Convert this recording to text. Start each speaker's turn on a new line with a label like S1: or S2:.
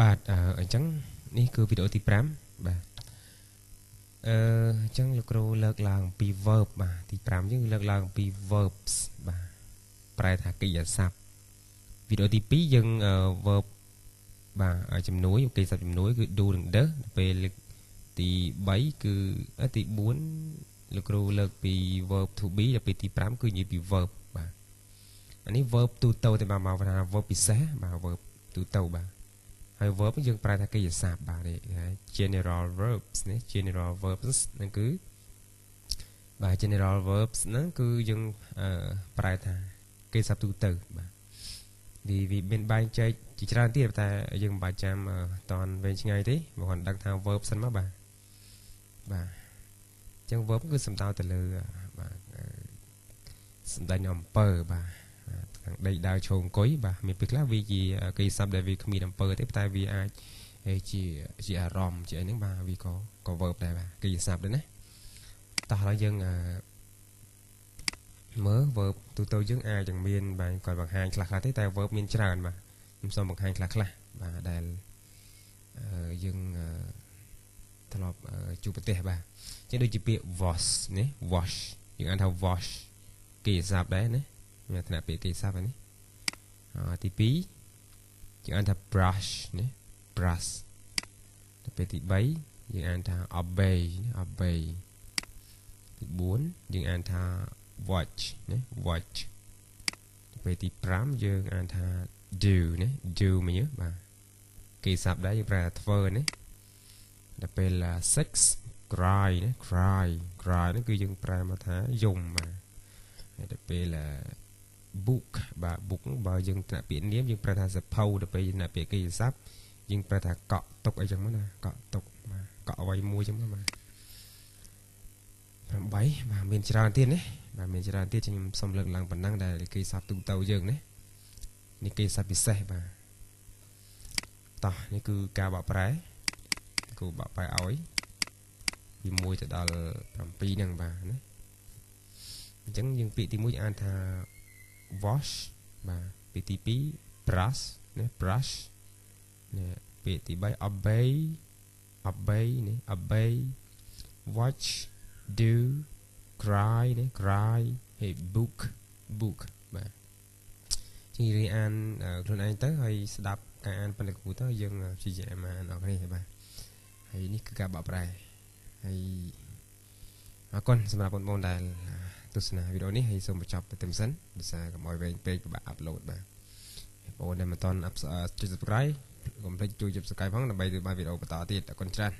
S1: បាទអញ្ចឹងនេះគឺវីដេអូទី5បាទអឺអញ្ចឹងលោកគ្រូលើកឡើងអំពី verb បាទទី5យើងលើកឡើងអំពី verbs បាទប្រែថាកិច្ចសព្ទវីដេអូទី2យើង verb បាទជំនួយកិច្ចសព្ទជំនួយគឺ do និង does ពេលទី3គឺទី4លោកគ្រូលើកពី verb to be ដល់ពេលទី5គឺនិយាយពី verb បាទអានេះ verb ទូទៅតែមកមកថា verb ពិសេសបាទ verb ទូទៅបាទហើយ verb យើងប្រើថាកិច្ចសព្ទបាទនេះ general verbs នេះ general verbs ហ្នឹងគឺបាទ general verbs ហ្នឹងគឺយើងប្រើថាកិច្ចសព្ទទូទៅបាទវាវាមានបែងចែកជាច្រើនទៀតតែ យើងមិនបាច់ចាំតនវែងឆ្ងាយទេ មកគាត់ដឹងថា verb សិនមកបាទបាទអញ្ចឹង verb គឺសំដៅទៅលើបាទសំដែងអំពើបាទខាងដីដាវឈោងអង្គុយបាទមានពេលខ្លះវាជាគេសាប់ដែលវាគ្មានអំពើទេតែវាអាចជាជាអារម្មណ៍ជាអីហ្នឹងបាទវាក៏ក៏ verb ដែរបាទគេសាប់ដែរណាតោះឥឡូវយើងមើល verb ទូទៅយើងអាចនឹងមានបាទគាត់បង្ហាញខ្លះខ្លះទេតែ verb មានច្រើនបាទខ្ញុំសូមបង្ហាញខ្លះខ្លះបាទដែលយើងធ្លាប់ជួបប្រទេសបាទចឹងដូចជាពាក្យ wash នេះ wash យើងអានថា wash គេសាប់ដែរណាមានថ្នាក់ពាក្យគេសាប់នេះអទី2យើងអានថា brush ណា brush ទៅពេលទី3យើងអានថា obey ណា obey ទី4យើងអានថា watch ណា watch ទៅពេលទី5យើងអានថា do ណា do មិញបាទគេសាប់ដែរយើងប្រើថាធ្វើណាដល់ពេល6 cry ណា cry cry ហ្នឹងគឺយើងប្រើមកថាយំបាទហើយដល់ពេល book បាទ book បើយើងត្រាក់ពាក្យនាមយើងប្រើថាសភៅទៅពេលយើងត្រាក់ពាក្យកិច្ចស័ព្ទយើងប្រើថាកក់ទុកអីចឹងមកណាកក់ទុកបាទកក់អ្វីមួយចឹងមកបាទ8បាទមានច្រើនទៀតណាបាទមានច្រើនទៀតខ្ញុំសូមលើកឡើងប៉ុណ្ណឹងដែលគេសាប់ទូទៅយើងណានេះគេសាប់ពិសេសបាទតោះនេះគឺការបកប្រែគូបកប្រែឲ្យពី1ទៅដល់7ហ្នឹងបាទណាអញ្ចឹងយើងពាក្យទី1អានថា wash បាទពាក្យទី2 brush ណា brush ណាពាក្យទី3 obey obey ណា obey watch do cry ណា cry ហើយ book book បាទជាងរៀនអានខ្លួនឯងទៅហើយស្ដាប់ការអានប៉ុន្តែគូទៅយើងព្យាយាមអានអរគ្នាបាទហើយនេះគឺការបកប្រែហើយអរគុណសម្រាប់បងប្អូនដែលស្សនាវីដេអូនេះហើយសូមបញ្ចប់តែត្រឹមសិនដោយសារកុំឲ្យវែងពេកពិបាកអាប់ឡូតបាទបងប្អូនដែលមិនទាន់ចុច subscribe កុំភ្លេចជួយ subscribe ផងដើម្បីទទួលបានវីដេអូបន្តទៀតអរគុណច្រើន